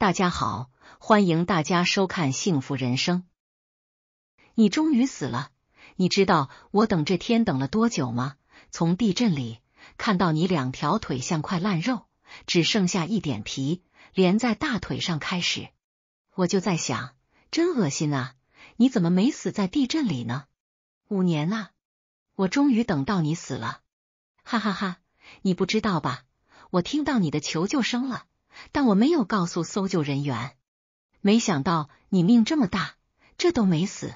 大家好，欢迎大家收看《幸福人生》。你终于死了，你知道我等这天等了多久吗？从地震里看到你两条腿像块烂肉，只剩下一点皮连在大腿上，开始我就在想，真恶心啊！你怎么没死在地震里呢？五年啊，我终于等到你死了，哈哈哈！你不知道吧？我听到你的求救声了。但我没有告诉搜救人员。没想到你命这么大，这都没死。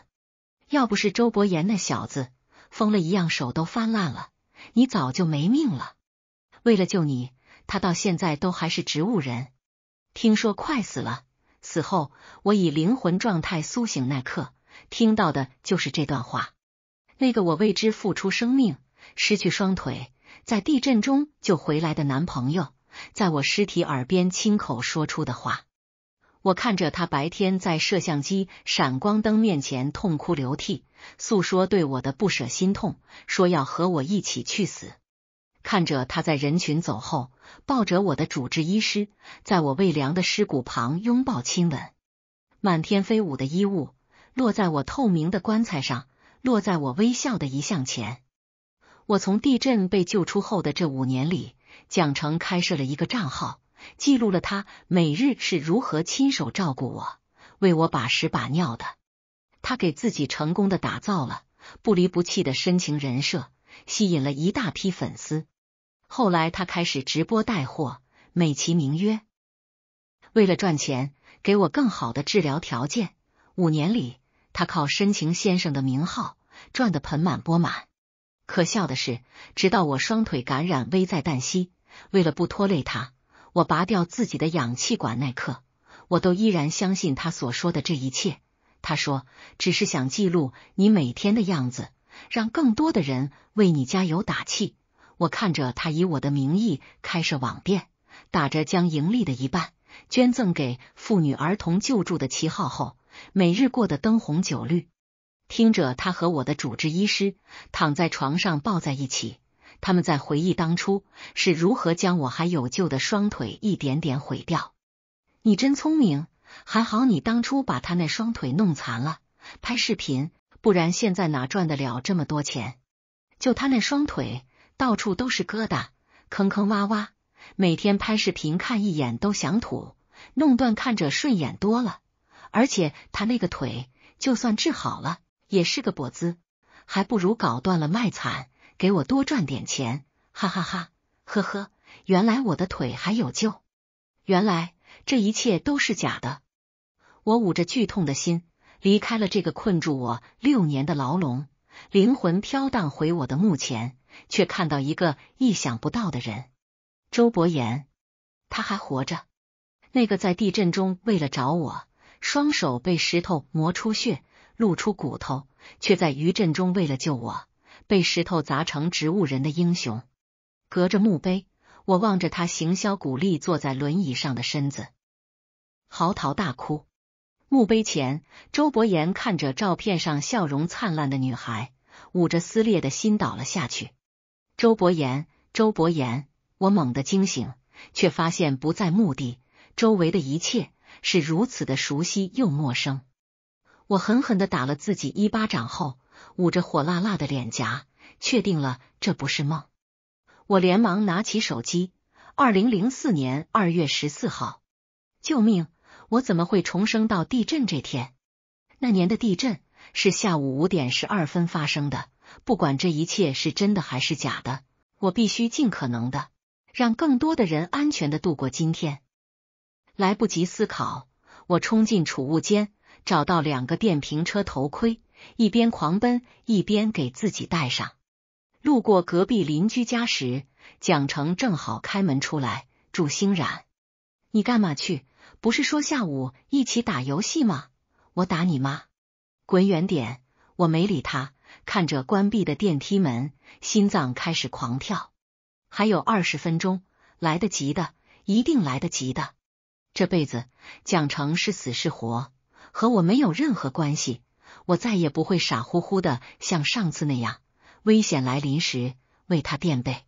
要不是周伯言那小子疯了一样，手都翻烂了，你早就没命了。为了救你，他到现在都还是植物人。听说快死了，死后我以灵魂状态苏醒，那刻听到的就是这段话。那个我为之付出生命、失去双腿，在地震中救回来的男朋友。在我尸体耳边亲口说出的话，我看着他白天在摄像机闪光灯面前痛哭流涕，诉说对我的不舍心痛，说要和我一起去死。看着他在人群走后，抱着我的主治医师，在我未凉的尸骨旁拥抱亲吻。满天飞舞的衣物落在我透明的棺材上，落在我微笑的遗像前。我从地震被救出后的这五年里。蒋成开设了一个账号，记录了他每日是如何亲手照顾我，为我把屎把尿的。他给自己成功的打造了不离不弃的深情人设，吸引了一大批粉丝。后来他开始直播带货，美其名曰为了赚钱，给我更好的治疗条件。五年里，他靠深情先生的名号赚得盆满钵满。可笑的是，直到我双腿感染危在旦夕，为了不拖累他，我拔掉自己的氧气管那刻，我都依然相信他所说的这一切。他说，只是想记录你每天的样子，让更多的人为你加油打气。我看着他以我的名义开设网店，打着将盈利的一半捐赠给妇女儿童救助的旗号后，每日过得灯红酒绿。听着，他和我的主治医师躺在床上抱在一起，他们在回忆当初是如何将我还有救的双腿一点点毁掉。你真聪明，还好你当初把他那双腿弄残了，拍视频，不然现在哪赚得了这么多钱？就他那双腿，到处都是疙瘩，坑坑洼洼，每天拍视频看一眼都想吐。弄断看着顺眼多了，而且他那个腿就算治好了。也是个跛子，还不如搞断了卖惨，给我多赚点钱！哈哈哈，呵呵，原来我的腿还有救，原来这一切都是假的！我捂着剧痛的心，离开了这个困住我六年的牢笼，灵魂飘荡回我的墓前，却看到一个意想不到的人——周伯言，他还活着！那个在地震中为了找我，双手被石头磨出血。露出骨头，却在余震中为了救我，被石头砸成植物人的英雄。隔着墓碑，我望着他行销骨立、坐在轮椅上的身子，嚎啕大哭。墓碑前，周伯言看着照片上笑容灿烂的女孩，捂着撕裂的心倒了下去。周伯言，周伯言，我猛地惊醒，却发现不在墓地，周围的一切是如此的熟悉又陌生。我狠狠的打了自己一巴掌后，捂着火辣辣的脸颊，确定了这不是梦。我连忙拿起手机，二零零四年二月十四号，救命！我怎么会重生到地震这天？那年的地震是下午五点十二分发生的。不管这一切是真的还是假的，我必须尽可能的让更多的人安全的度过今天。来不及思考，我冲进储物间。找到两个电瓶车头盔，一边狂奔一边给自己戴上。路过隔壁邻居家时，蒋成正好开门出来。祝星冉，你干嘛去？不是说下午一起打游戏吗？我打你妈，滚远点！我没理他，看着关闭的电梯门，心脏开始狂跳。还有二十分钟，来得及的，一定来得及的。这辈子，蒋成是死是活？和我没有任何关系，我再也不会傻乎乎的像上次那样，危险来临时为他垫背。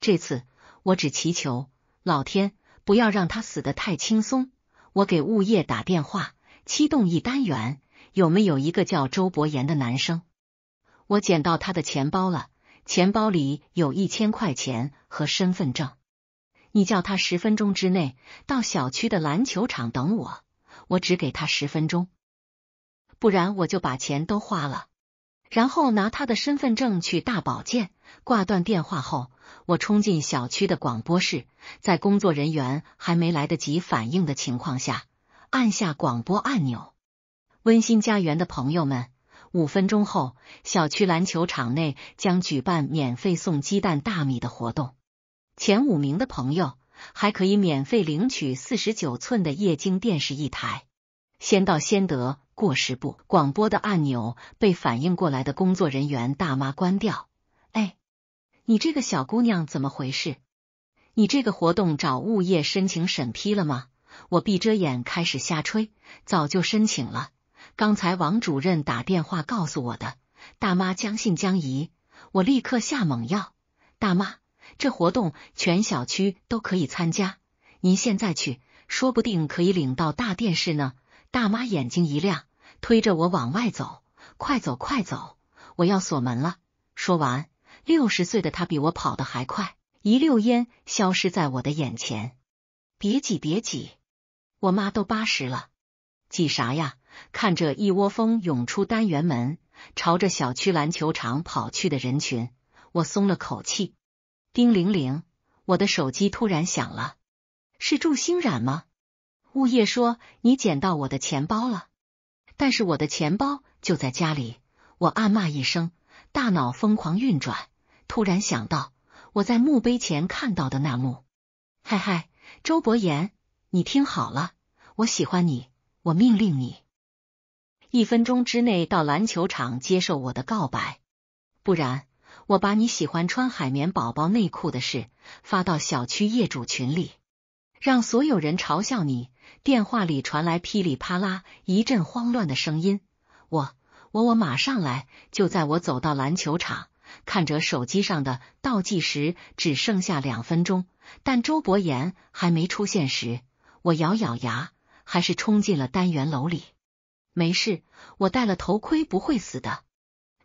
这次我只祈求老天不要让他死的太轻松。我给物业打电话，七栋一单元有没有一个叫周伯言的男生？我捡到他的钱包了，钱包里有一千块钱和身份证。你叫他十分钟之内到小区的篮球场等我。我只给他十分钟，不然我就把钱都花了，然后拿他的身份证去大保健。挂断电话后，我冲进小区的广播室，在工作人员还没来得及反应的情况下，按下广播按钮。温馨家园的朋友们，五分钟后，小区篮球场内将举办免费送鸡蛋、大米的活动，前五名的朋友。还可以免费领取四十九寸的液晶电视一台，先到先得。过十步，广播的按钮被反应过来的工作人员大妈关掉。哎，你这个小姑娘怎么回事？你这个活动找物业申请审批了吗？我闭着眼开始瞎吹，早就申请了。刚才王主任打电话告诉我的。大妈将信将疑，我立刻下猛药，大妈。这活动全小区都可以参加，您现在去，说不定可以领到大电视呢。大妈眼睛一亮，推着我往外走，快走快走，我要锁门了。说完，六十岁的她比我跑得还快，一溜烟消失在我的眼前。别挤别挤，我妈都八十了，挤啥呀？看着一窝蜂涌出单元门，朝着小区篮球场跑去的人群，我松了口气。叮铃铃！我的手机突然响了，是祝星冉吗？物业说你捡到我的钱包了，但是我的钱包就在家里。我暗骂一声，大脑疯狂运转，突然想到我在墓碑前看到的那幕。嗨嗨，周伯言，你听好了，我喜欢你，我命令你，一分钟之内到篮球场接受我的告白，不然。我把你喜欢穿海绵宝宝内裤的事发到小区业主群里，让所有人嘲笑你。电话里传来噼里啪啦一阵慌乱的声音，我我我马上来！就在我走到篮球场，看着手机上的倒计时只剩下两分钟，但周伯言还没出现时，我咬咬牙，还是冲进了单元楼里。没事，我戴了头盔，不会死的。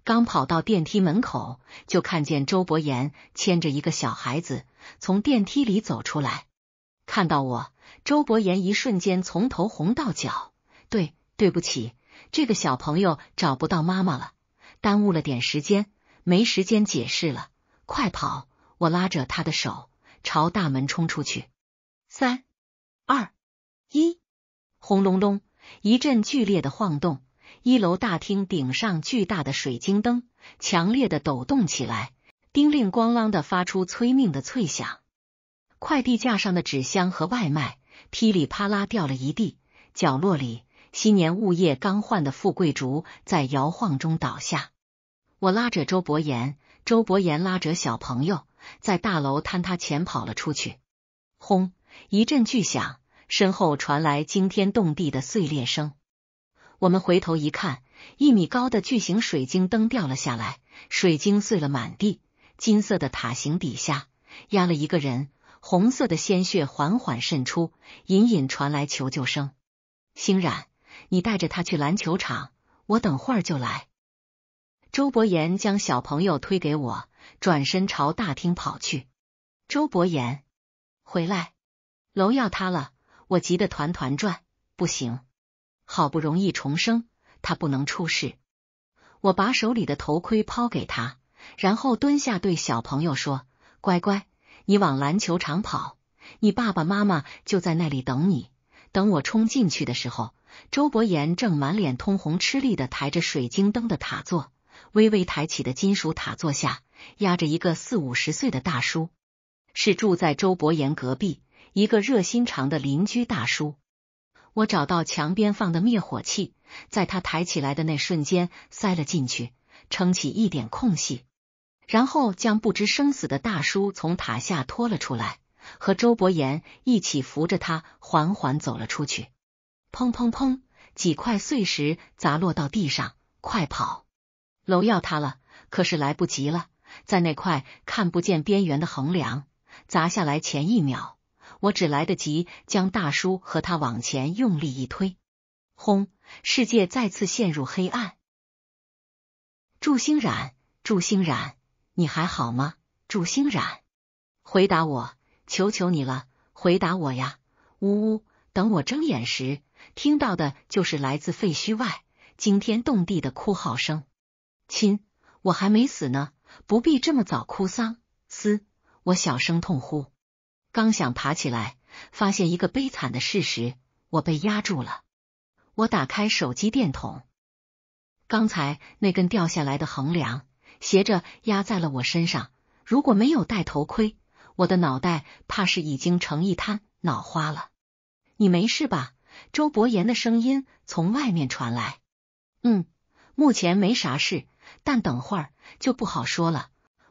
刚跑到电梯门口，就看见周伯言牵着一个小孩子从电梯里走出来。看到我，周伯言一瞬间从头红到脚。对，对不起，这个小朋友找不到妈妈了，耽误了点时间，没时间解释了，快跑！我拉着他的手朝大门冲出去。三、二、一，轰隆隆，一阵剧烈的晃动。一楼大厅顶上巨大的水晶灯强烈的抖动起来，叮铃咣啷的发出催命的脆响。快递架上的纸箱和外卖噼里啪啦掉了一地。角落里，新年物业刚换的富贵竹在摇晃中倒下。我拉着周伯言，周伯言拉着小朋友，在大楼坍塌前跑了出去。轰！一阵巨响，身后传来惊天动地的碎裂声。我们回头一看，一米高的巨型水晶灯掉了下来，水晶碎了满地。金色的塔形底下压了一个人，红色的鲜血缓缓渗出，隐隐传来求救声。星冉，你带着他去篮球场，我等会儿就来。周伯言将小朋友推给我，转身朝大厅跑去。周伯言，回来，楼要塌了！我急得团团转，不行。好不容易重生，他不能出事。我把手里的头盔抛给他，然后蹲下对小朋友说：“乖乖，你往篮球场跑，你爸爸妈妈就在那里等你。”等我冲进去的时候，周伯言正满脸通红、吃力的抬着水晶灯的塔座，微微抬起的金属塔座下压着一个四五十岁的大叔，是住在周伯言隔壁一个热心肠的邻居大叔。我找到墙边放的灭火器，在他抬起来的那瞬间塞了进去，撑起一点空隙，然后将不知生死的大叔从塔下拖了出来，和周伯言一起扶着他缓缓走了出去。砰砰砰，几块碎石砸落到地上，快跑，楼要塌了！可是来不及了，在那块看不见边缘的横梁砸下来前一秒。我只来得及将大叔和他往前用力一推，轰！世界再次陷入黑暗。祝星冉，祝星冉，你还好吗？祝星冉，回答我，求求你了，回答我呀！呜呜！等我睁眼时，听到的就是来自废墟外惊天动地的哭嚎声。亲，我还没死呢，不必这么早哭丧。嘶！我小声痛呼。刚想爬起来，发现一个悲惨的事实：我被压住了。我打开手机电筒，刚才那根掉下来的横梁斜着压在了我身上。如果没有戴头盔，我的脑袋怕是已经成一滩脑花了。你没事吧？周伯言的声音从外面传来。嗯，目前没啥事，但等会儿就不好说了。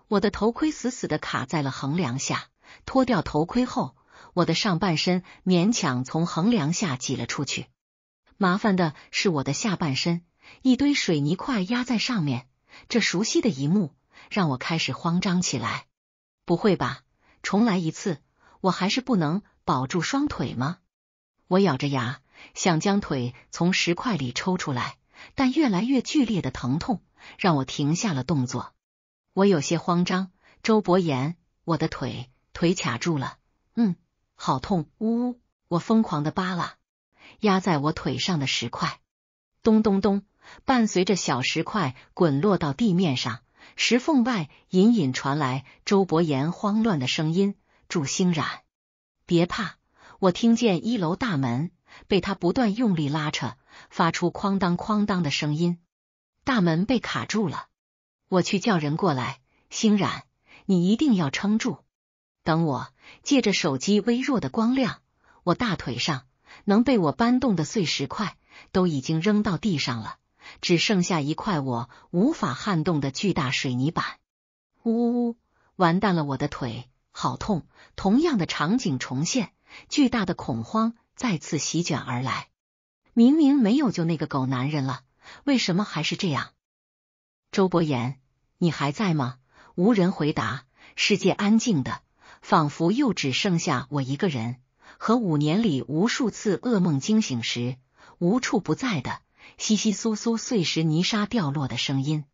我的头盔死死的卡在了横梁下。脱掉头盔后，我的上半身勉强从横梁下挤了出去。麻烦的是我的下半身，一堆水泥块压在上面。这熟悉的一幕让我开始慌张起来。不会吧，重来一次，我还是不能保住双腿吗？我咬着牙想将腿从石块里抽出来，但越来越剧烈的疼痛让我停下了动作。我有些慌张，周伯言，我的腿。腿卡住了，嗯，好痛，呜！呜！我疯狂的扒拉压在我腿上的石块，咚咚咚，伴随着小石块滚落到地面上。石缝外隐隐传来周伯言慌乱的声音：“祝星冉，别怕！”我听见一楼大门被他不断用力拉扯，发出哐当哐当的声音。大门被卡住了，我去叫人过来。星冉，你一定要撑住。等我借着手机微弱的光亮，我大腿上能被我搬动的碎石块都已经扔到地上了，只剩下一块我无法撼动的巨大水泥板。呜呜呜！完蛋了，我的腿好痛！同样的场景重现，巨大的恐慌再次席卷而来。明明没有救那个狗男人了，为什么还是这样？周伯言，你还在吗？无人回答，世界安静的。仿佛又只剩下我一个人，和五年里无数次噩梦惊醒时无处不在的稀稀疏疏碎石泥沙掉落的声音。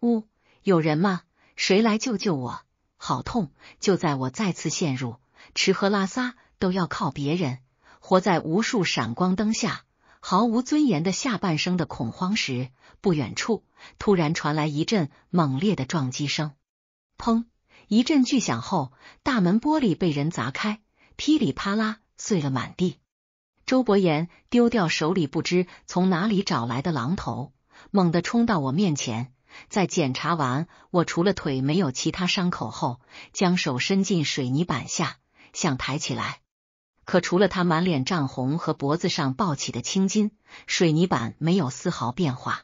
呜，有人吗？谁来救救我？好痛！就在我再次陷入吃喝拉撒都要靠别人，活在无数闪光灯下毫无尊严的下半生的恐慌时，不远处突然传来一阵猛烈的撞击声，砰！一阵巨响后，大门玻璃被人砸开，噼里啪啦碎了满地。周伯言丢掉手里不知从哪里找来的榔头，猛地冲到我面前，在检查完我除了腿没有其他伤口后，将手伸进水泥板下想抬起来，可除了他满脸涨红和脖子上抱起的青筋，水泥板没有丝毫变化。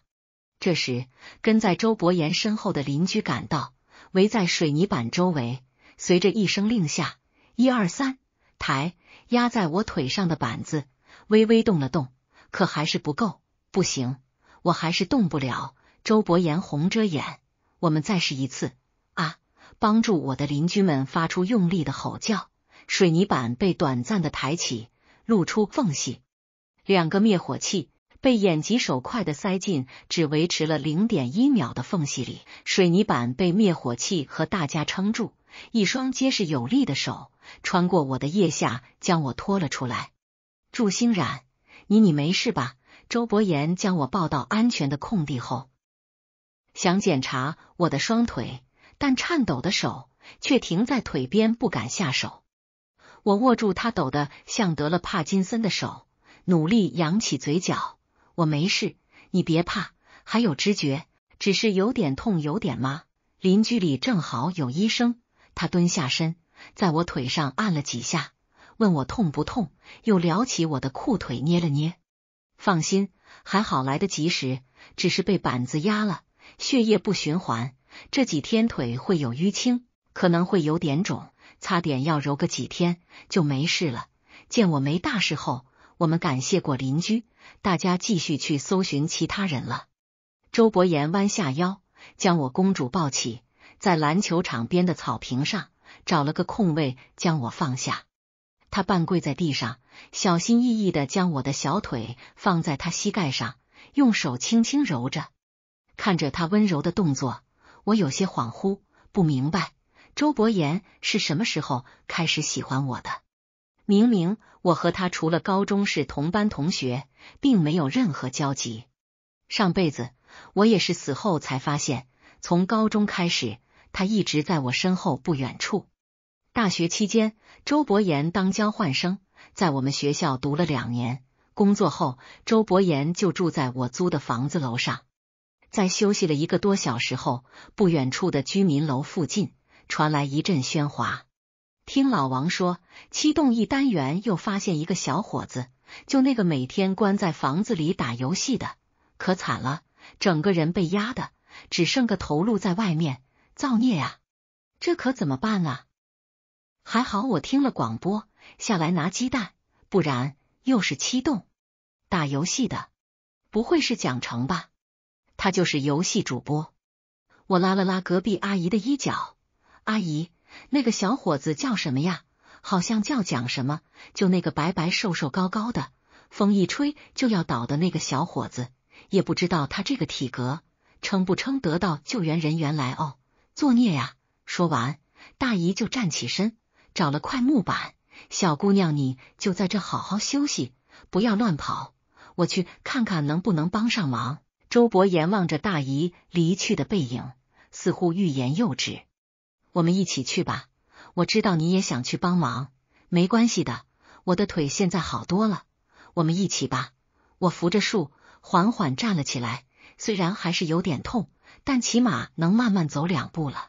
这时，跟在周伯言身后的邻居赶到。围在水泥板周围，随着一声令下，一二三，抬！压在我腿上的板子微微动了动，可还是不够，不行，我还是动不了。周伯言红着眼，我们再试一次啊！帮助我的邻居们发出用力的吼叫，水泥板被短暂的抬起，露出缝隙，两个灭火器。被眼疾手快的塞进只维持了零点一秒的缝隙里，水泥板被灭火器和大家撑住，一双结实有力的手穿过我的腋下将我拖了出来。祝星冉，你你没事吧？周伯言将我抱到安全的空地后，想检查我的双腿，但颤抖的手却停在腿边不敢下手。我握住他抖得像得了帕金森的手，努力扬起嘴角。我没事，你别怕，还有知觉，只是有点痛，有点麻。邻居里正好有医生，他蹲下身，在我腿上按了几下，问我痛不痛，又撩起我的裤腿捏了捏。放心，还好来得及时，只是被板子压了，血液不循环，这几天腿会有淤青，可能会有点肿，擦点药揉个几天就没事了。见我没大事后。我们感谢过邻居，大家继续去搜寻其他人了。周伯言弯下腰，将我公主抱起，在篮球场边的草坪上找了个空位，将我放下。他半跪在地上，小心翼翼的将我的小腿放在他膝盖上，用手轻轻揉着。看着他温柔的动作，我有些恍惚，不明白周伯言是什么时候开始喜欢我的。明明我和他除了高中是同班同学，并没有任何交集。上辈子我也是死后才发现，从高中开始，他一直在我身后不远处。大学期间，周伯言当交换生，在我们学校读了两年。工作后，周伯言就住在我租的房子楼上。在休息了一个多小时后，不远处的居民楼附近传来一阵喧哗。听老王说，七栋一单元又发现一个小伙子，就那个每天关在房子里打游戏的，可惨了，整个人被压的只剩个头露在外面，造孽啊！这可怎么办啊？还好我听了广播下来拿鸡蛋，不然又是七栋打游戏的，不会是蒋成吧？他就是游戏主播。我拉了拉隔壁阿姨的衣角，阿姨。那个小伙子叫什么呀？好像叫蒋什么？就那个白白瘦瘦高高的，风一吹就要倒的那个小伙子，也不知道他这个体格撑不撑得到救援人员来哦，作孽呀！说完，大姨就站起身，找了块木板。小姑娘，你就在这好好休息，不要乱跑。我去看看能不能帮上忙。周伯言望着大姨离去的背影，似乎欲言又止。我们一起去吧，我知道你也想去帮忙，没关系的，我的腿现在好多了。我们一起吧，我扶着树缓缓站了起来，虽然还是有点痛，但起码能慢慢走两步了。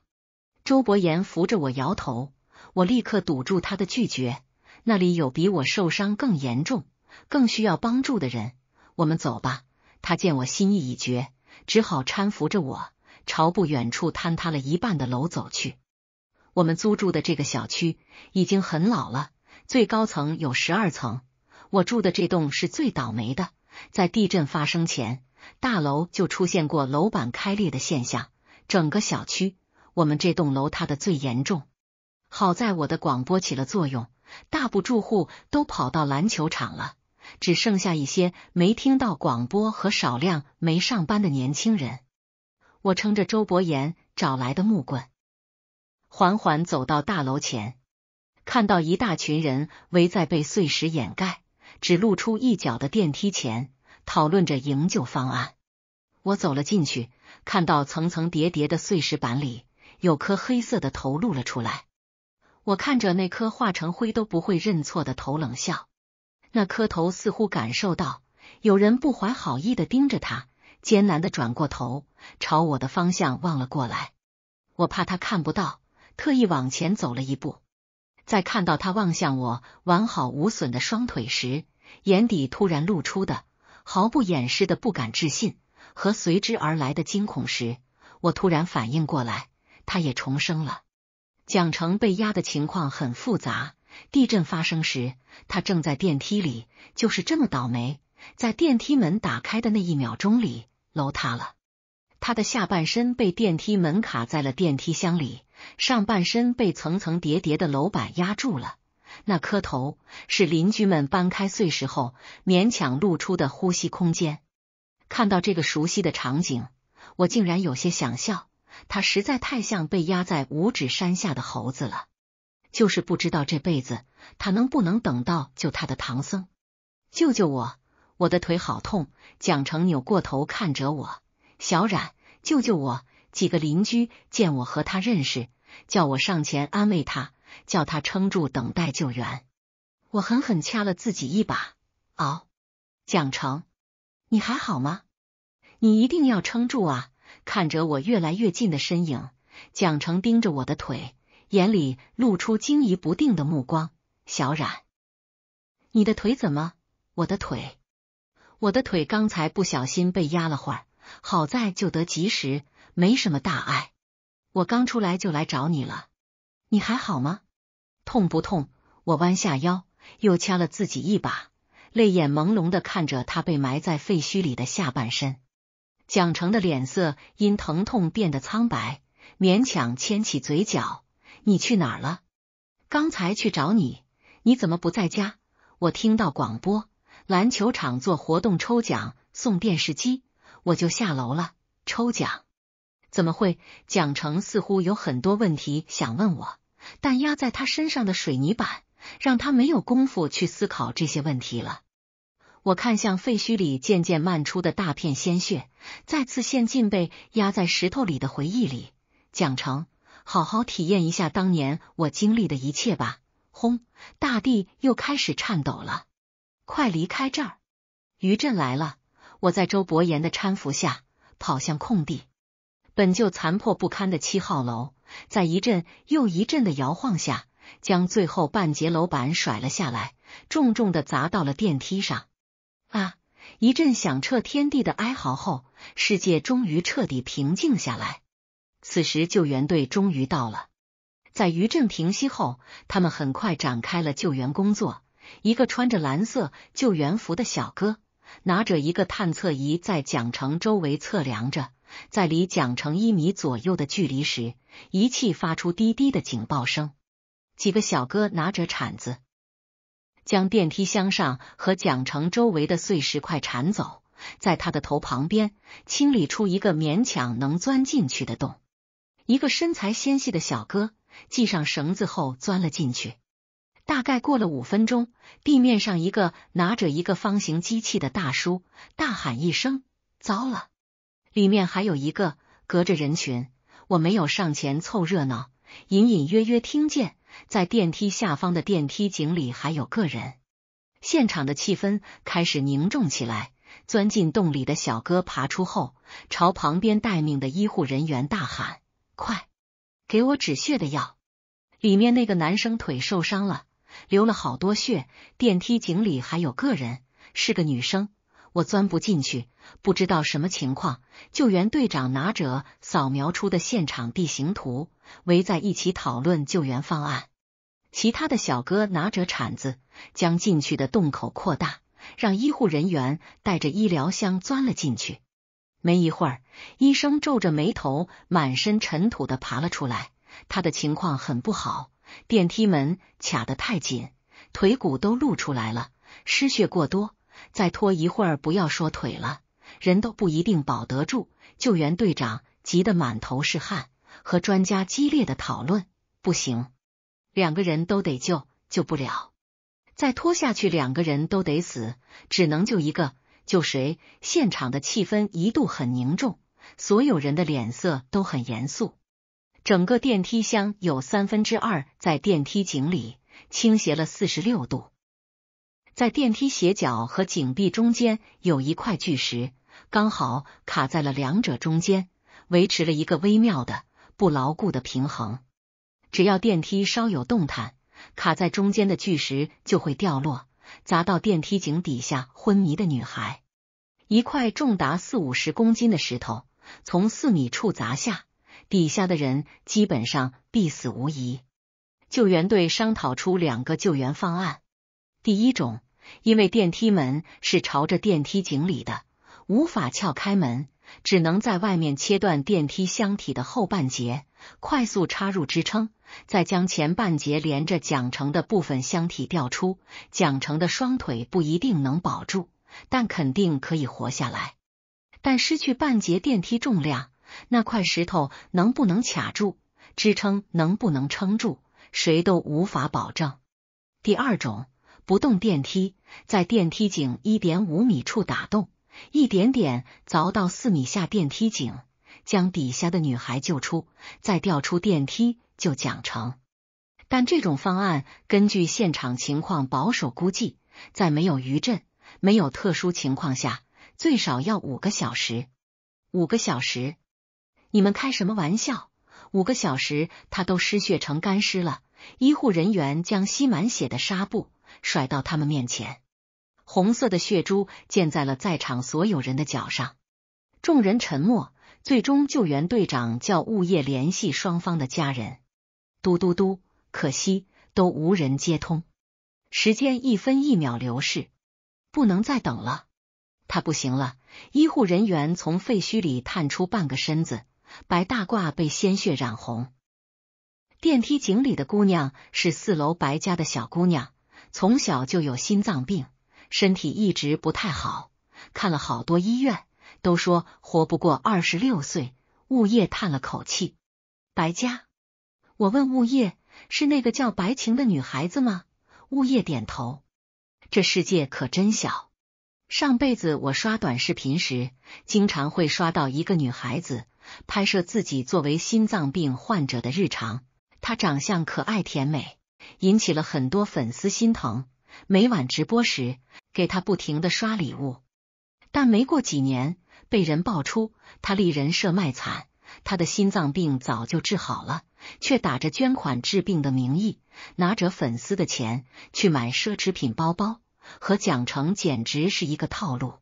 周伯言扶着我摇头，我立刻堵住他的拒绝。那里有比我受伤更严重、更需要帮助的人，我们走吧。他见我心意已决，只好搀扶着我朝不远处坍塌了一半的楼走去。我们租住的这个小区已经很老了，最高层有十二层。我住的这栋是最倒霉的，在地震发生前，大楼就出现过楼板开裂的现象。整个小区，我们这栋楼塌的最严重。好在我的广播起了作用，大部住户都跑到篮球场了，只剩下一些没听到广播和少量没上班的年轻人。我撑着周伯言找来的木棍。缓缓走到大楼前，看到一大群人围在被碎石掩盖、只露出一角的电梯前，讨论着营救方案。我走了进去，看到层层叠叠的碎石板里有颗黑色的头露了出来。我看着那颗化成灰都不会认错的头冷笑。那颗头似乎感受到有人不怀好意的盯着他，艰难的转过头，朝我的方向望了过来。我怕他看不到。特意往前走了一步，在看到他望向我完好无损的双腿时，眼底突然露出的毫不掩饰的不敢置信和随之而来的惊恐时，我突然反应过来，他也重生了。蒋成被压的情况很复杂，地震发生时他正在电梯里，就是这么倒霉，在电梯门打开的那一秒钟里，楼塌了。他的下半身被电梯门卡在了电梯箱里，上半身被层层叠叠的楼板压住了。那磕头是邻居们搬开碎石后勉强露出的呼吸空间。看到这个熟悉的场景，我竟然有些想笑，他实在太像被压在五指山下的猴子了。就是不知道这辈子他能不能等到救他的唐僧。救救我，我的腿好痛！蒋成扭过头看着我。小冉，救救我！几个邻居见我和他认识，叫我上前安慰他，叫他撑住，等待救援。我狠狠掐了自己一把，嗷！蒋成，你还好吗？你一定要撑住啊！看着我越来越近的身影，蒋成盯着我的腿，眼里露出惊疑不定的目光。小冉，你的腿怎么？我的腿，我的腿，刚才不小心被压了会儿。好在救得及时，没什么大碍。我刚出来就来找你了，你还好吗？痛不痛？我弯下腰，又掐了自己一把，泪眼朦胧的看着他被埋在废墟里的下半身。蒋成的脸色因疼痛变得苍白，勉强牵起嘴角。你去哪儿了？刚才去找你，你怎么不在家？我听到广播，篮球场做活动抽奖送电视机。我就下楼了。抽奖？怎么会？蒋成似乎有很多问题想问我，但压在他身上的水泥板让他没有功夫去思考这些问题了。我看向废墟里渐渐漫出的大片鲜血，再次陷进被压在石头里的回忆里。蒋成，好好体验一下当年我经历的一切吧！轰，大地又开始颤抖了，快离开这儿！余震来了。我在周伯言的搀扶下跑向空地，本就残破不堪的七号楼，在一阵又一阵的摇晃下，将最后半截楼板甩了下来，重重的砸到了电梯上。啊！一阵响彻天地的哀嚎后，世界终于彻底平静下来。此时，救援队终于到了。在余震平息后，他们很快展开了救援工作。一个穿着蓝色救援服的小哥。拿着一个探测仪在蒋城周围测量着，在离蒋城一米左右的距离时，仪器发出滴滴的警报声。几个小哥拿着铲子，将电梯箱上和蒋城周围的碎石块铲走，在他的头旁边清理出一个勉强能钻进去的洞。一个身材纤细的小哥系上绳子后钻了进去。大概过了五分钟，地面上一个拿着一个方形机器的大叔大喊一声：“糟了，里面还有一个！”隔着人群，我没有上前凑热闹。隐隐约约听见，在电梯下方的电梯井里还有个人。现场的气氛开始凝重起来。钻进洞里的小哥爬出后，朝旁边待命的医护人员大喊：“快，给我止血的药！里面那个男生腿受伤了。”流了好多血，电梯井里还有个人，是个女生，我钻不进去，不知道什么情况。救援队长拿着扫描出的现场地形图，围在一起讨论救援方案。其他的小哥拿着铲子，将进去的洞口扩大，让医护人员带着医疗箱钻了进去。没一会儿，医生皱着眉头，满身尘土的爬了出来，他的情况很不好。电梯门卡得太紧，腿骨都露出来了，失血过多，再拖一会儿，不要说腿了，人都不一定保得住。救援队长急得满头是汗，和专家激烈的讨论，不行，两个人都得救，救不了，再拖下去，两个人都得死，只能救一个，救谁？现场的气氛一度很凝重，所有人的脸色都很严肃。整个电梯箱有三分之二在电梯井里，倾斜了四十六度。在电梯斜角和井壁中间有一块巨石，刚好卡在了两者中间，维持了一个微妙的、不牢固的平衡。只要电梯稍有动弹，卡在中间的巨石就会掉落，砸到电梯井底下昏迷的女孩。一块重达四五十公斤的石头从四米处砸下。底下的人基本上必死无疑。救援队商讨出两个救援方案。第一种，因为电梯门是朝着电梯井里的，无法撬开门，只能在外面切断电梯箱体的后半截，快速插入支撑，再将前半截连着蒋成的部分箱体吊出。蒋成的双腿不一定能保住，但肯定可以活下来，但失去半截电梯重量。那块石头能不能卡住？支撑能不能撑住？谁都无法保证。第二种，不动电梯，在电梯井一点五米处打洞，一点点凿到四米下电梯井，将底下的女孩救出，再调出电梯就讲成。但这种方案根据现场情况保守估计，在没有余震、没有特殊情况下，最少要五个小时。五个小时。你们开什么玩笑？五个小时，他都失血成干尸了。医护人员将吸满血的纱布甩到他们面前，红色的血珠溅在了在场所有人的脚上。众人沉默，最终救援队长叫物业联系双方的家人。嘟嘟嘟，可惜都无人接通。时间一分一秒流逝，不能再等了，他不行了。医护人员从废墟里探出半个身子。白大褂被鲜血染红，电梯井里的姑娘是四楼白家的小姑娘，从小就有心脏病，身体一直不太好，看了好多医院，都说活不过二十六岁。物业叹了口气：“白家，我问物业，是那个叫白晴的女孩子吗？”物业点头。这世界可真小，上辈子我刷短视频时，经常会刷到一个女孩子。拍摄自己作为心脏病患者的日常，他长相可爱甜美，引起了很多粉丝心疼。每晚直播时，给他不停的刷礼物。但没过几年，被人爆出他立人设卖惨，他的心脏病早就治好了，却打着捐款治病的名义，拿着粉丝的钱去买奢侈品包包和奖成，简直是一个套路。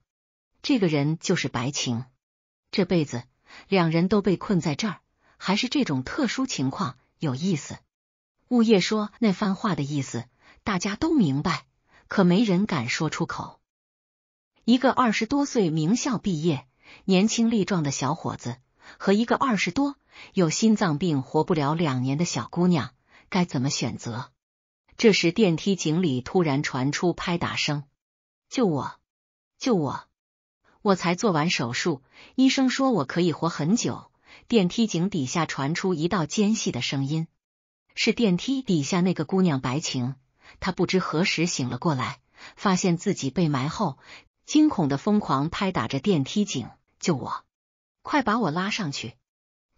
这个人就是白晴，这辈子。两人都被困在这儿，还是这种特殊情况有意思。物业说那番话的意思，大家都明白，可没人敢说出口。一个二十多岁名校毕业、年轻力壮的小伙子，和一个二十多、有心脏病、活不了两年的小姑娘，该怎么选择？这时电梯井里突然传出拍打声：“救我！救我！”我才做完手术，医生说我可以活很久。电梯井底下传出一道尖细的声音，是电梯底下那个姑娘白晴。她不知何时醒了过来，发现自己被埋后，惊恐的疯狂拍打着电梯井：“救我！快把我拉上去！”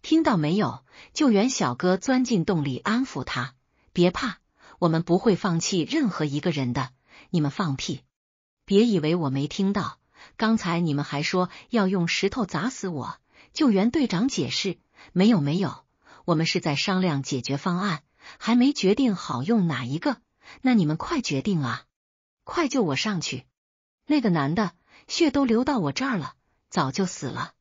听到没有？救援小哥钻进洞里安抚他：“别怕，我们不会放弃任何一个人的。”你们放屁！别以为我没听到。刚才你们还说要用石头砸死我！救援队长解释：“没有，没有，我们是在商量解决方案，还没决定好用哪一个。”那你们快决定啊！快救我上去！那个男的血都流到我这儿了，早就死了，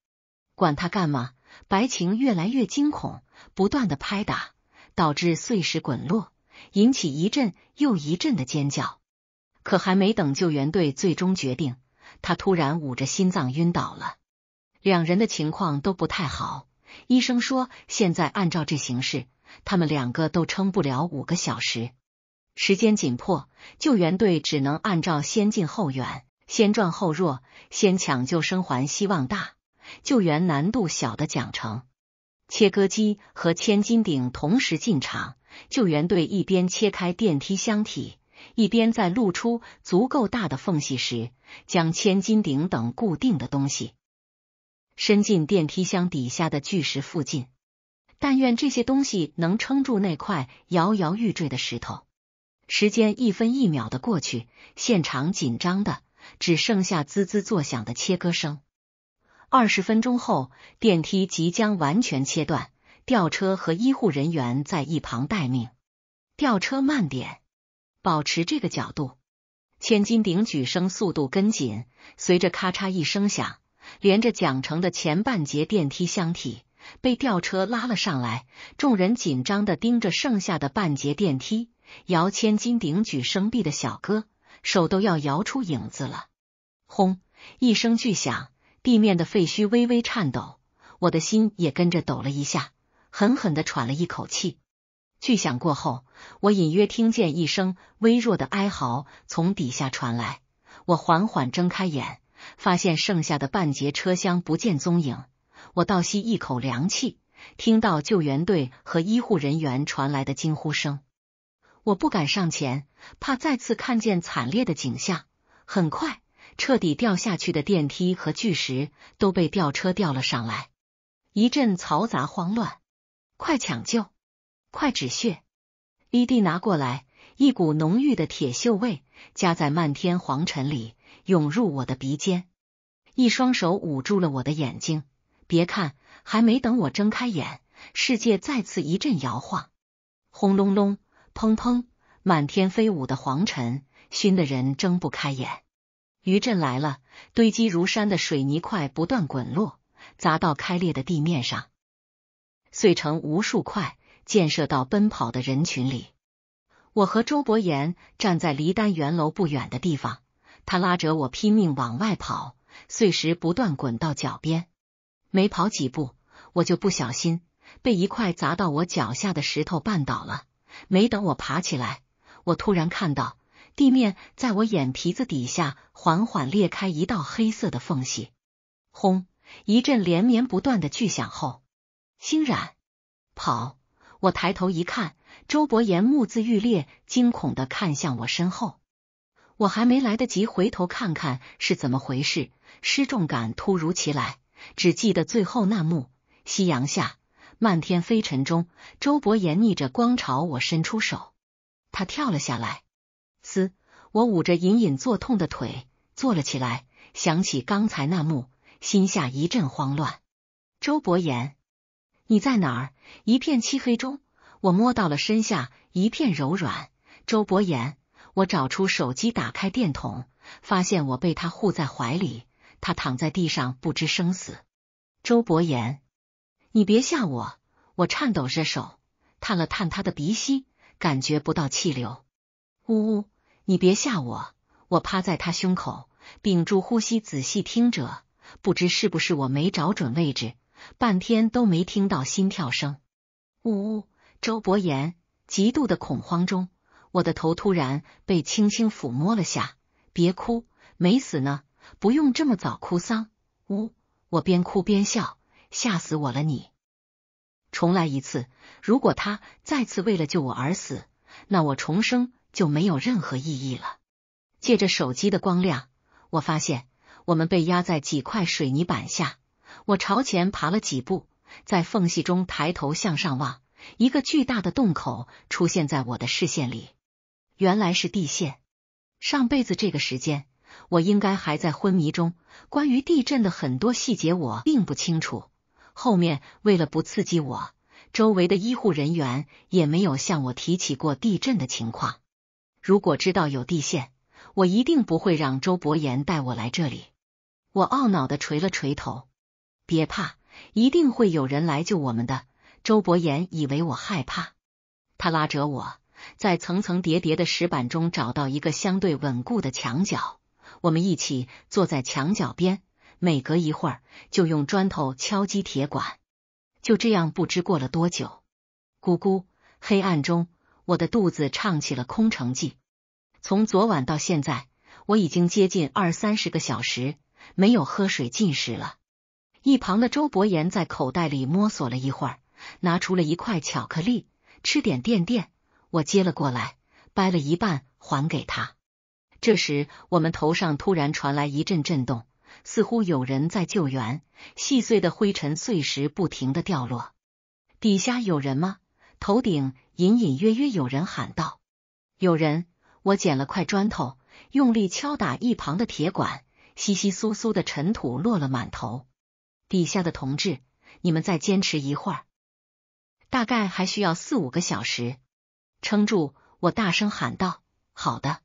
管他干嘛！白晴越来越惊恐，不断的拍打，导致碎石滚落，引起一阵又一阵的尖叫。可还没等救援队最终决定。他突然捂着心脏晕倒了，两人的情况都不太好。医生说，现在按照这形势，他们两个都撑不了五个小时。时间紧迫，救援队只能按照先近后远、先壮后弱、先抢救生还希望大、救援难度小的奖惩。切割机和千斤顶同时进场，救援队一边切开电梯箱体，一边在露出足够大的缝隙时。将千斤顶等固定的东西伸进电梯箱底下的巨石附近，但愿这些东西能撑住那块摇摇欲坠的石头。时间一分一秒的过去，现场紧张的只剩下滋滋作响的切割声。二十分钟后，电梯即将完全切断，吊车和医护人员在一旁待命。吊车慢点，保持这个角度。千斤顶举升速度跟紧，随着咔嚓一声响，连着蒋城的前半截电梯箱体被吊车拉了上来。众人紧张的盯着剩下的半截电梯，摇千斤顶举升臂的小哥手都要摇出影子了。轰一声巨响，地面的废墟微微颤抖，我的心也跟着抖了一下，狠狠的喘了一口气。巨响过后，我隐约听见一声微弱的哀嚎从底下传来。我缓缓睁开眼，发现剩下的半截车厢不见踪影。我倒吸一口凉气，听到救援队和医护人员传来的惊呼声。我不敢上前，怕再次看见惨烈的景象。很快，彻底掉下去的电梯和巨石都被吊车吊了上来。一阵嘈杂慌乱，快抢救！快止血！伊蒂拿过来，一股浓郁的铁锈味夹在漫天黄尘里涌入我的鼻尖。一双手捂住了我的眼睛，别看，还没等我睁开眼，世界再次一阵摇晃，轰隆隆，砰砰，满天飞舞的黄尘熏得人睁不开眼。余震来了，堆积如山的水泥块不断滚落，砸到开裂的地面上，碎成无数块。建设到奔跑的人群里，我和周伯言站在离单元楼不远的地方，他拉着我拼命往外跑，碎石不断滚到脚边。没跑几步，我就不小心被一块砸到我脚下的石头绊倒了。没等我爬起来，我突然看到地面在我眼皮子底下缓缓裂开一道黑色的缝隙，轰！一阵连绵不断的巨响后，欣然跑。我抬头一看，周伯言目眦欲裂，惊恐的看向我身后。我还没来得及回头看看是怎么回事，失重感突如其来，只记得最后那幕：夕阳下，漫天飞尘中，周伯言逆着光朝我伸出手，他跳了下来。嘶！我捂着隐隐作痛的腿坐了起来，想起刚才那幕，心下一阵慌乱。周伯言。你在哪儿？一片漆黑中，我摸到了身下一片柔软。周伯言，我找出手机，打开电筒，发现我被他护在怀里。他躺在地上，不知生死。周伯言，你别吓我！我颤抖着手探了探他的鼻息，感觉不到气流。呜呜，你别吓我！我趴在他胸口，屏住呼吸，仔细听着，不知是不是我没找准位置。半天都没听到心跳声，呜呜！周伯言极度的恐慌中，我的头突然被轻轻抚摸了下，别哭，没死呢，不用这么早哭丧。呜！我边哭边笑，吓死我了！你重来一次，如果他再次为了救我而死，那我重生就没有任何意义了。借着手机的光亮，我发现我们被压在几块水泥板下。我朝前爬了几步，在缝隙中抬头向上望，一个巨大的洞口出现在我的视线里。原来是地陷。上辈子这个时间，我应该还在昏迷中。关于地震的很多细节，我并不清楚。后面为了不刺激我，周围的医护人员也没有向我提起过地震的情况。如果知道有地陷，我一定不会让周伯言带我来这里。我懊恼的垂了垂头。别怕，一定会有人来救我们的。周伯言以为我害怕，他拉着我，在层层叠叠的石板中找到一个相对稳固的墙角。我们一起坐在墙角边，每隔一会儿就用砖头敲击铁管。就这样，不知过了多久，咕咕，黑暗中我的肚子唱起了空城计。从昨晚到现在，我已经接近二三十个小时没有喝水进食了。一旁的周伯言在口袋里摸索了一会儿，拿出了一块巧克力，吃点垫垫。我接了过来，掰了一半还给他。这时，我们头上突然传来一阵震动，似乎有人在救援。细碎的灰尘碎石不停的掉落。底下有人吗？头顶隐隐约约有人喊道：“有人！”我捡了块砖头，用力敲打一旁的铁管，稀稀疏疏的尘土落了满头。底下的同志，你们再坚持一会儿，大概还需要四五个小时，撑住！我大声喊道：“好的，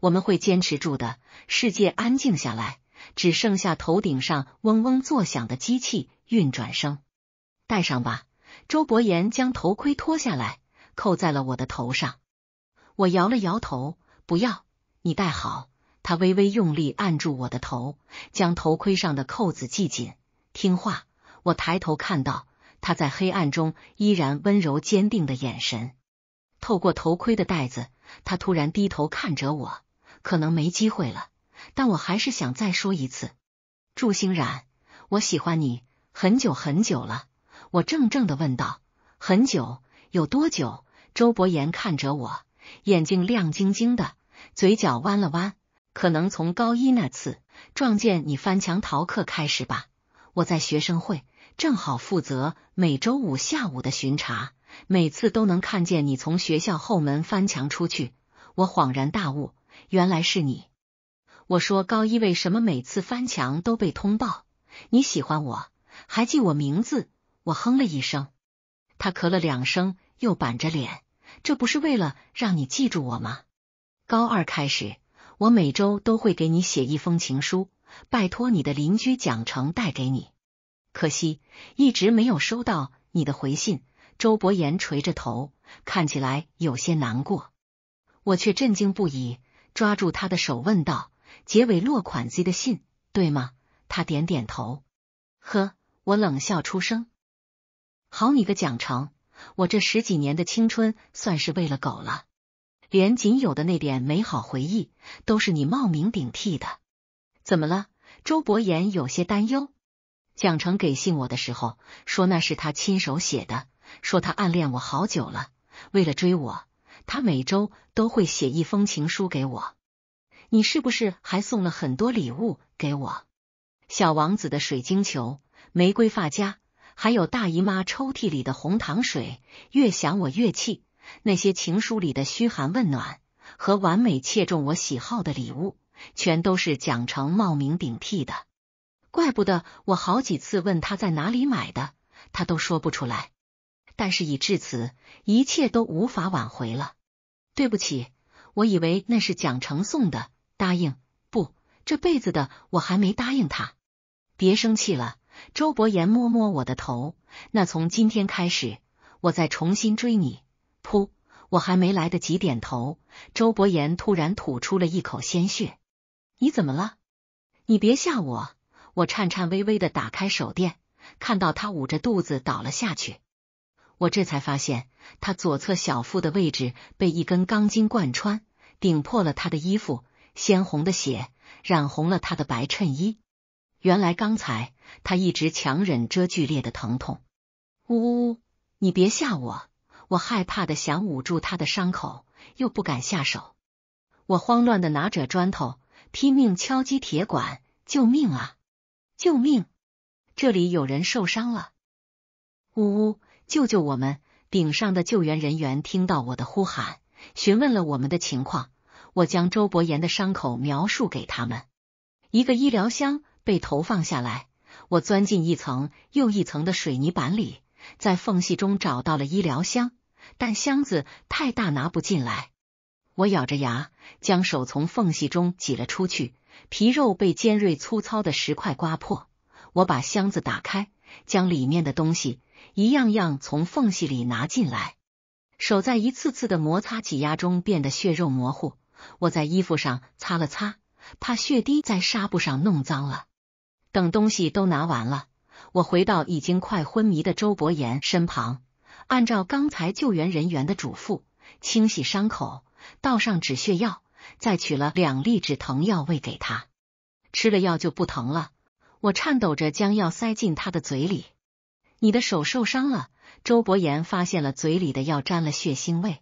我们会坚持住的。”世界安静下来，只剩下头顶上嗡嗡作响的机器运转声。戴上吧，周伯言将头盔脱下来，扣在了我的头上。我摇了摇头：“不要。”你戴好。他微微用力按住我的头，将头盔上的扣子系紧。听话，我抬头看到他在黑暗中依然温柔坚定的眼神。透过头盔的袋子，他突然低头看着我。可能没机会了，但我还是想再说一次，祝星冉，我喜欢你很久很久了。我怔怔的问道：“很久有多久？”周伯言看着我，眼睛亮晶晶的，嘴角弯了弯。可能从高一那次撞见你翻墙逃课开始吧。我在学生会，正好负责每周五下午的巡查，每次都能看见你从学校后门翻墙出去。我恍然大悟，原来是你。我说高一为什么每次翻墙都被通报？你喜欢我，还记我名字？我哼了一声，他咳了两声，又板着脸。这不是为了让你记住我吗？高二开始，我每周都会给你写一封情书。拜托你的邻居蒋成带给你，可惜一直没有收到你的回信。周伯言垂着头，看起来有些难过。我却震惊不已，抓住他的手问道：“结尾落款 Z 的信，对吗？”他点点头。呵，我冷笑出声：“好你个蒋成，我这十几年的青春算是喂了狗了，连仅有的那点美好回忆，都是你冒名顶替的。”怎么了？周伯言有些担忧。蒋成给信我的时候说那是他亲手写的，说他暗恋我好久了，为了追我，他每周都会写一封情书给我。你是不是还送了很多礼物给我？小王子的水晶球、玫瑰发夹，还有大姨妈抽屉里的红糖水。越想我越气，那些情书里的嘘寒问暖和完美切中我喜好的礼物。全都是蒋成冒名顶替的，怪不得我好几次问他在哪里买的，他都说不出来。但是已至此，一切都无法挽回了。对不起，我以为那是蒋成送的，答应不这辈子的，我还没答应他。别生气了，周伯言摸摸我的头。那从今天开始，我再重新追你。噗！我还没来得及点头，周伯言突然吐出了一口鲜血。你怎么了？你别吓我！我颤颤巍巍的打开手电，看到他捂着肚子倒了下去。我这才发现，他左侧小腹的位置被一根钢筋贯穿，顶破了他的衣服，鲜红的血染红了他的白衬衣。原来刚才他一直强忍着剧烈的疼痛。呜呜呜！你别吓我！我害怕的想捂住他的伤口，又不敢下手。我慌乱的拿着砖头。拼命敲击铁管，救命啊！救命！这里有人受伤了，呜呜！救救我们！顶上的救援人员听到我的呼喊，询问了我们的情况。我将周伯言的伤口描述给他们。一个医疗箱被投放下来，我钻进一层又一层的水泥板里，在缝隙中找到了医疗箱，但箱子太大，拿不进来。我咬着牙，将手从缝隙中挤了出去，皮肉被尖锐粗糙的石块刮破。我把箱子打开，将里面的东西一样样从缝隙里拿进来。手在一次次的摩擦挤压中变得血肉模糊。我在衣服上擦了擦，怕血滴在纱布上弄脏了。等东西都拿完了，我回到已经快昏迷的周伯言身旁，按照刚才救援人员的嘱咐清洗伤口。倒上止血药，再取了两粒止疼药喂给他，吃了药就不疼了。我颤抖着将药塞进他的嘴里。你的手受伤了，周伯言发现了嘴里的药沾了血腥味，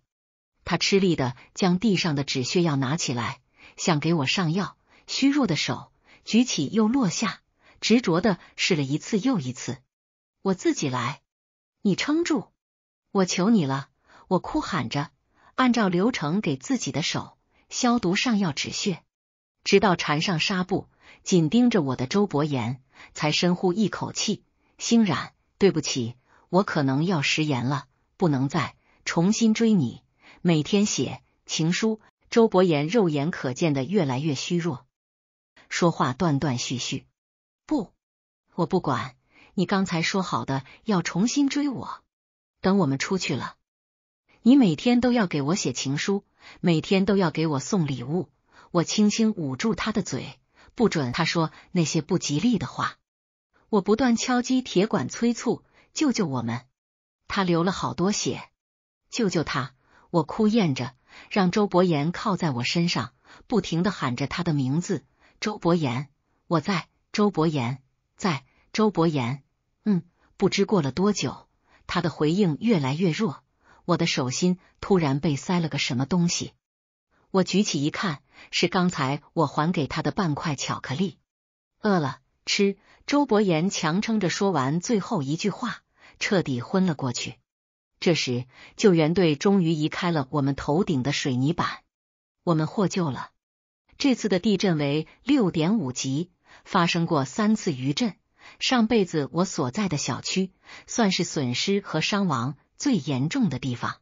他吃力的将地上的止血药拿起来，想给我上药，虚弱的手举起又落下，执着的试了一次又一次。我自己来，你撑住，我求你了，我哭喊着。按照流程给自己的手消毒、上药止血，直到缠上纱布，紧盯着我的周伯言才深呼一口气：“欣冉，对不起，我可能要食言了，不能再重新追你。每天写情书。”周伯言肉眼可见的越来越虚弱，说话断断续续。不，我不管你刚才说好的要重新追我，等我们出去了。你每天都要给我写情书，每天都要给我送礼物。我轻轻捂住他的嘴，不准他说那些不吉利的话。我不断敲击铁管，催促救救我们。他流了好多血，救救他！我哭咽着，让周伯言靠在我身上，不停的喊着他的名字：周伯言，我在。周伯言，在。周伯言，嗯。不知过了多久，他的回应越来越弱。我的手心突然被塞了个什么东西，我举起一看，是刚才我还给他的半块巧克力。饿了，吃。周伯言强撑着说完最后一句话，彻底昏了过去。这时，救援队终于移开了我们头顶的水泥板，我们获救了。这次的地震为六点五级，发生过三次余震。上辈子我所在的小区，算是损失和伤亡。最严重的地方，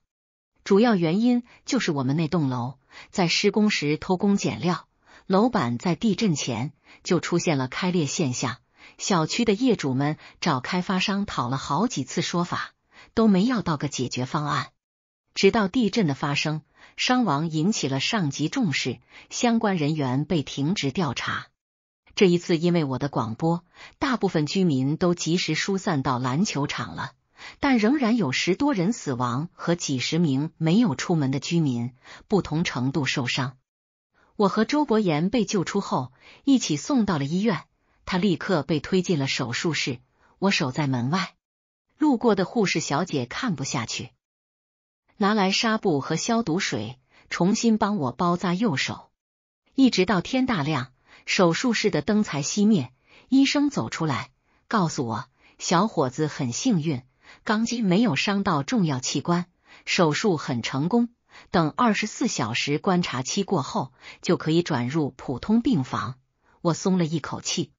主要原因就是我们那栋楼在施工时偷工减料，楼板在地震前就出现了开裂现象。小区的业主们找开发商讨了好几次说法，都没要到个解决方案。直到地震的发生，伤亡引起了上级重视，相关人员被停职调查。这一次，因为我的广播，大部分居民都及时疏散到篮球场了。但仍然有十多人死亡和几十名没有出门的居民不同程度受伤。我和周伯言被救出后，一起送到了医院。他立刻被推进了手术室，我守在门外。路过的护士小姐看不下去，拿来纱布和消毒水，重新帮我包扎右手。一直到天大亮，手术室的灯才熄灭。医生走出来，告诉我，小伙子很幸运。钢筋没有伤到重要器官，手术很成功。等二十四小时观察期过后，就可以转入普通病房。我松了一口气。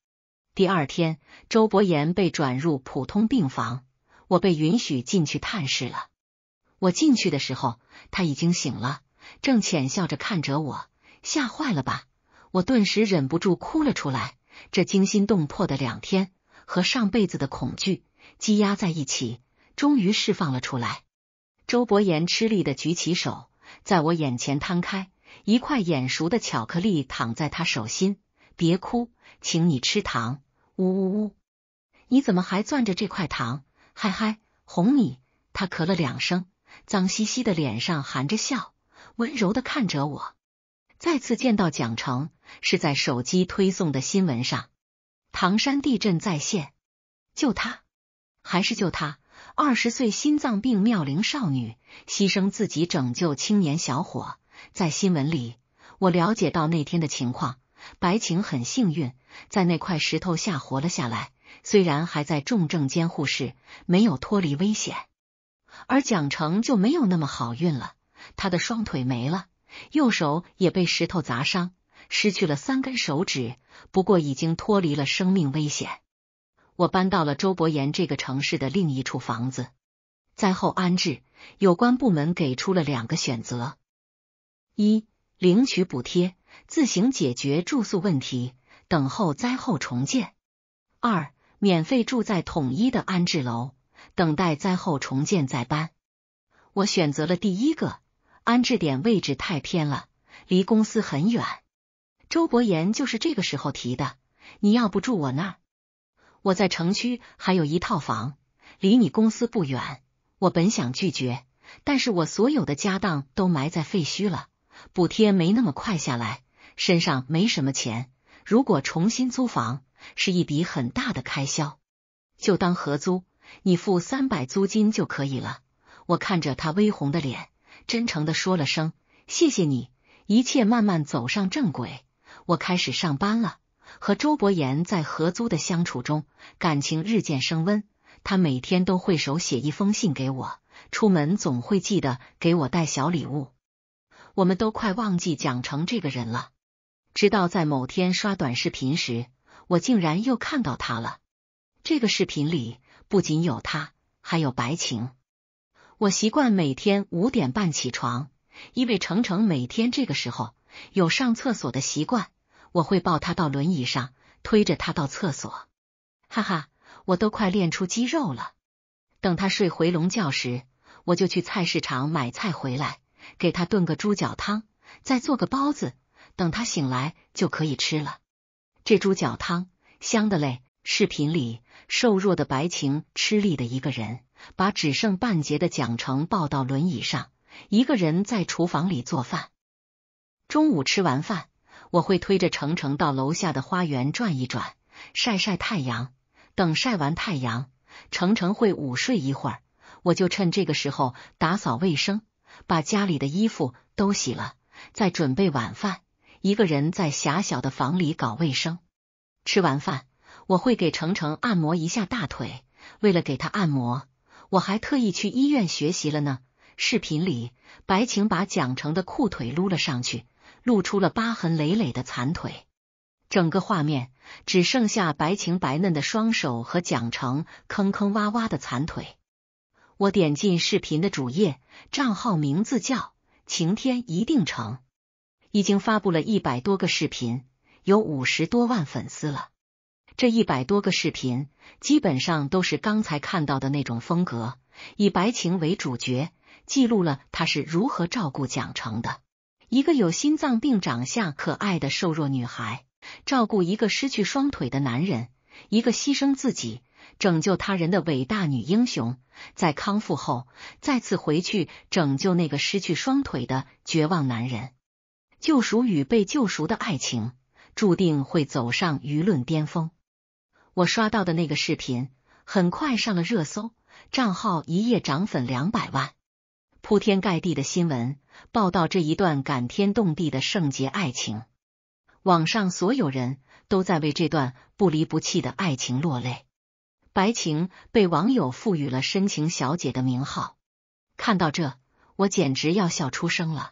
第二天，周伯言被转入普通病房，我被允许进去探视了。我进去的时候，他已经醒了，正浅笑着看着我，吓坏了吧？我顿时忍不住哭了出来。这惊心动魄的两天和上辈子的恐惧积压在一起。终于释放了出来。周伯言吃力的举起手，在我眼前摊开一块眼熟的巧克力，躺在他手心。别哭，请你吃糖。呜呜呜！你怎么还攥着这块糖？嗨嗨，哄你。他咳了两声，脏兮兮的脸上含着笑，温柔的看着我。再次见到蒋成，是在手机推送的新闻上。唐山地震再现，救他还是救他？二十岁心脏病妙龄少女牺牲自己拯救青年小伙，在新闻里我了解到那天的情况。白晴很幸运，在那块石头下活了下来，虽然还在重症监护室，没有脱离危险。而蒋成就没有那么好运了，他的双腿没了，右手也被石头砸伤，失去了三根手指，不过已经脱离了生命危险。我搬到了周伯岩这个城市的另一处房子。灾后安置有关部门给出了两个选择：一、领取补贴，自行解决住宿问题，等候灾后重建；二、免费住在统一的安置楼，等待灾后重建再搬。我选择了第一个，安置点位置太偏了，离公司很远。周伯岩就是这个时候提的，你要不住我那儿？我在城区还有一套房，离你公司不远。我本想拒绝，但是我所有的家当都埋在废墟了，补贴没那么快下来，身上没什么钱。如果重新租房，是一笔很大的开销。就当合租，你付三百租金就可以了。我看着他微红的脸，真诚的说了声谢谢你。一切慢慢走上正轨，我开始上班了。和周伯言在合租的相处中，感情日渐升温。他每天都会手写一封信给我，出门总会记得给我带小礼物。我们都快忘记蒋成这个人了，直到在某天刷短视频时，我竟然又看到他了。这个视频里不仅有他，还有白晴。我习惯每天五点半起床，因为程程每天这个时候有上厕所的习惯。我会抱他到轮椅上，推着他到厕所，哈哈，我都快练出肌肉了。等他睡回笼觉时，我就去菜市场买菜回来，给他炖个猪脚汤，再做个包子，等他醒来就可以吃了。这猪脚汤香的嘞！视频里瘦弱的白晴吃力的一个人，把只剩半截的蒋成抱到轮椅上，一个人在厨房里做饭。中午吃完饭。我会推着程程到楼下的花园转一转，晒晒太阳。等晒完太阳，程程会午睡一会儿，我就趁这个时候打扫卫生，把家里的衣服都洗了，再准备晚饭。一个人在狭小的房里搞卫生。吃完饭，我会给程程按摩一下大腿。为了给他按摩，我还特意去医院学习了呢。视频里，白晴把蒋成的裤腿撸了上去。露出了疤痕累累的残腿，整个画面只剩下白晴白嫩的双手和蒋成坑坑洼洼的残腿。我点进视频的主页，账号名字叫晴天一定成，已经发布了一百多个视频，有五十多万粉丝了。这一百多个视频基本上都是刚才看到的那种风格，以白晴为主角，记录了他是如何照顾蒋成的。一个有心脏病、长相可爱的瘦弱女孩，照顾一个失去双腿的男人，一个牺牲自己拯救他人的伟大女英雄，在康复后再次回去拯救那个失去双腿的绝望男人。救赎与被救赎的爱情，注定会走上舆论巅峰。我刷到的那个视频，很快上了热搜，账号一夜涨粉两百万，铺天盖地的新闻。报道这一段感天动地的圣洁爱情，网上所有人都在为这段不离不弃的爱情落泪。白晴被网友赋予了“深情小姐”的名号。看到这，我简直要笑出声了！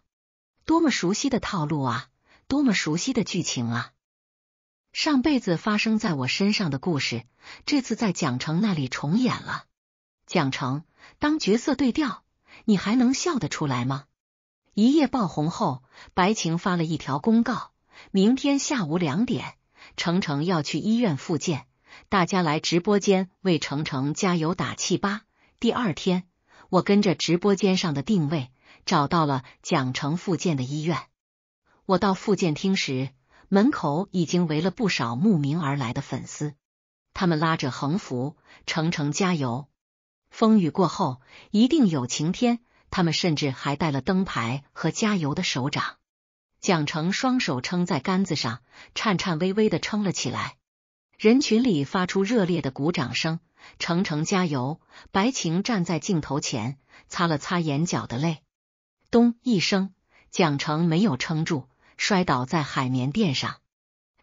多么熟悉的套路啊，多么熟悉的剧情啊！上辈子发生在我身上的故事，这次在蒋丞那里重演了。蒋丞，当角色对调，你还能笑得出来吗？一夜爆红后，白晴发了一条公告：明天下午两点，程程要去医院复健，大家来直播间为程程加油打气吧。第二天，我跟着直播间上的定位找到了蒋程复健的医院。我到复健厅时，门口已经围了不少慕名而来的粉丝，他们拉着横幅：“程程加油，风雨过后一定有晴天。”他们甚至还带了灯牌和加油的手掌。蒋成双手撑在杆子上，颤颤巍巍的撑了起来。人群里发出热烈的鼓掌声：“程程加油！”白晴站在镜头前，擦了擦眼角的泪。咚一声，蒋成没有撑住，摔倒在海绵垫上。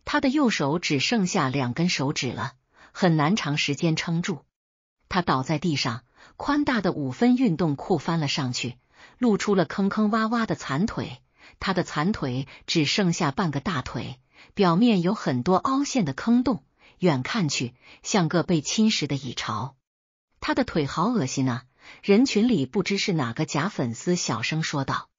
他的右手只剩下两根手指了，很难长时间撑住。他倒在地上。宽大的五分运动裤翻了上去，露出了坑坑洼洼的残腿。他的残腿只剩下半个大腿，表面有很多凹陷的坑洞，远看去像个被侵蚀的蚁巢。他的腿好恶心啊！人群里不知是哪个假粉丝小声说道：“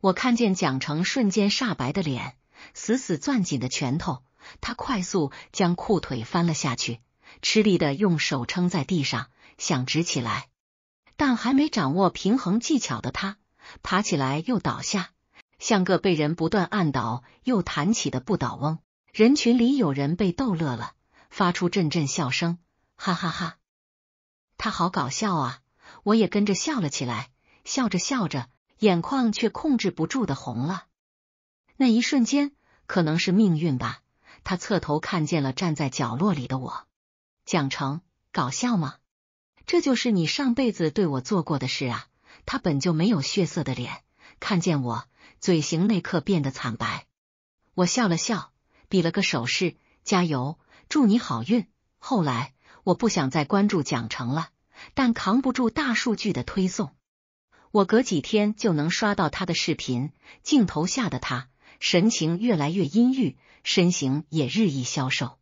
我看见蒋成瞬间煞白的脸，死死攥紧的拳头。他快速将裤腿翻了下去，吃力的用手撑在地上。”想直起来，但还没掌握平衡技巧的他，爬起来又倒下，像个被人不断按倒又弹起的不倒翁。人群里有人被逗乐了，发出阵阵笑声，哈哈哈！他好搞笑啊！我也跟着笑了起来，笑着笑着，眼眶却控制不住的红了。那一瞬间，可能是命运吧，他侧头看见了站在角落里的我，蒋成，搞笑吗？这就是你上辈子对我做过的事啊！他本就没有血色的脸，看见我，嘴型那刻变得惨白。我笑了笑，比了个手势，加油，祝你好运。后来我不想再关注蒋成了，但扛不住大数据的推送，我隔几天就能刷到他的视频。镜头下的他，神情越来越阴郁，身形也日益消瘦。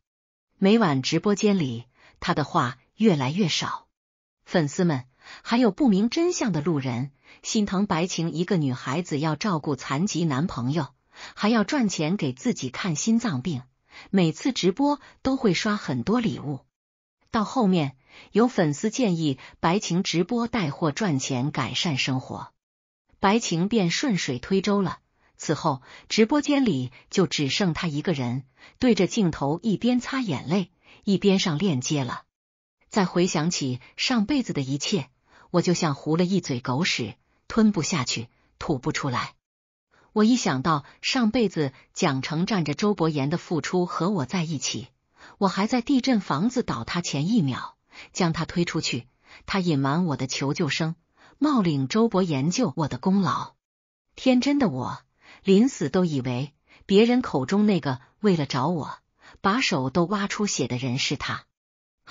每晚直播间里，他的话越来越少。粉丝们还有不明真相的路人心疼白晴，一个女孩子要照顾残疾男朋友，还要赚钱给自己看心脏病。每次直播都会刷很多礼物。到后面有粉丝建议白晴直播带货赚钱改善生活，白晴便顺水推舟了。此后直播间里就只剩她一个人，对着镜头一边擦眼泪一边上链接了。再回想起上辈子的一切，我就像糊了一嘴狗屎，吞不下去，吐不出来。我一想到上辈子蒋成占着周伯言的付出和我在一起，我还在地震房子倒塌前一秒将他推出去，他隐瞒我的求救声，冒领周伯言救我的功劳。天真的我，临死都以为别人口中那个为了找我把手都挖出血的人是他。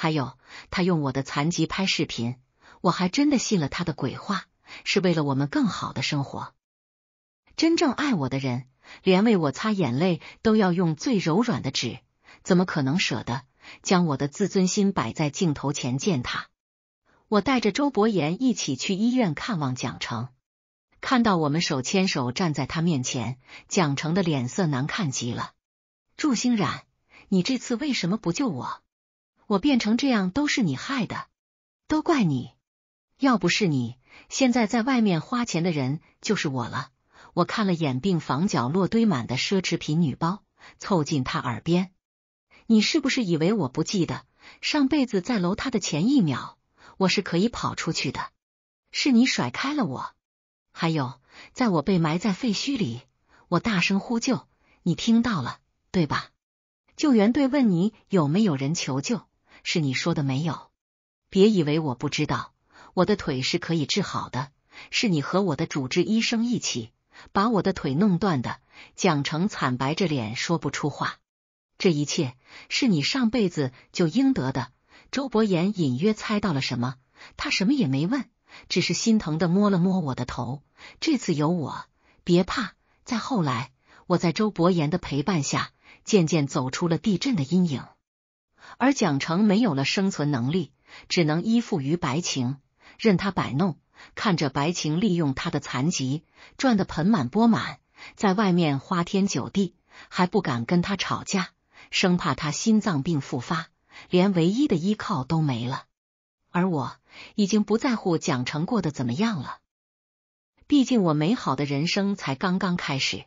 还有，他用我的残疾拍视频，我还真的信了他的鬼话，是为了我们更好的生活。真正爱我的人，连为我擦眼泪都要用最柔软的纸，怎么可能舍得将我的自尊心摆在镜头前践踏？我带着周伯言一起去医院看望蒋成，看到我们手牵手站在他面前，蒋成的脸色难看极了。祝星冉，你这次为什么不救我？我变成这样都是你害的，都怪你！要不是你，现在在外面花钱的人就是我了。我看了眼病房角落堆满的奢侈品女包，凑近他耳边：“你是不是以为我不记得上辈子在楼塌的前一秒，我是可以跑出去的？是你甩开了我。还有，在我被埋在废墟里，我大声呼救，你听到了对吧？救援队问你有没有人求救。”是你说的没有？别以为我不知道，我的腿是可以治好的，是你和我的主治医生一起把我的腿弄断的。蒋成惨白着脸说不出话，这一切是你上辈子就应得的。周伯言隐约猜到了什么，他什么也没问，只是心疼的摸了摸我的头。这次有我，别怕。再后来，我在周伯言的陪伴下，渐渐走出了地震的阴影。而蒋成没有了生存能力，只能依附于白晴，任他摆弄，看着白晴利用他的残疾赚得盆满钵满，在外面花天酒地，还不敢跟他吵架，生怕他心脏病复发，连唯一的依靠都没了。而我已经不在乎蒋成过得怎么样了，毕竟我美好的人生才刚刚开始。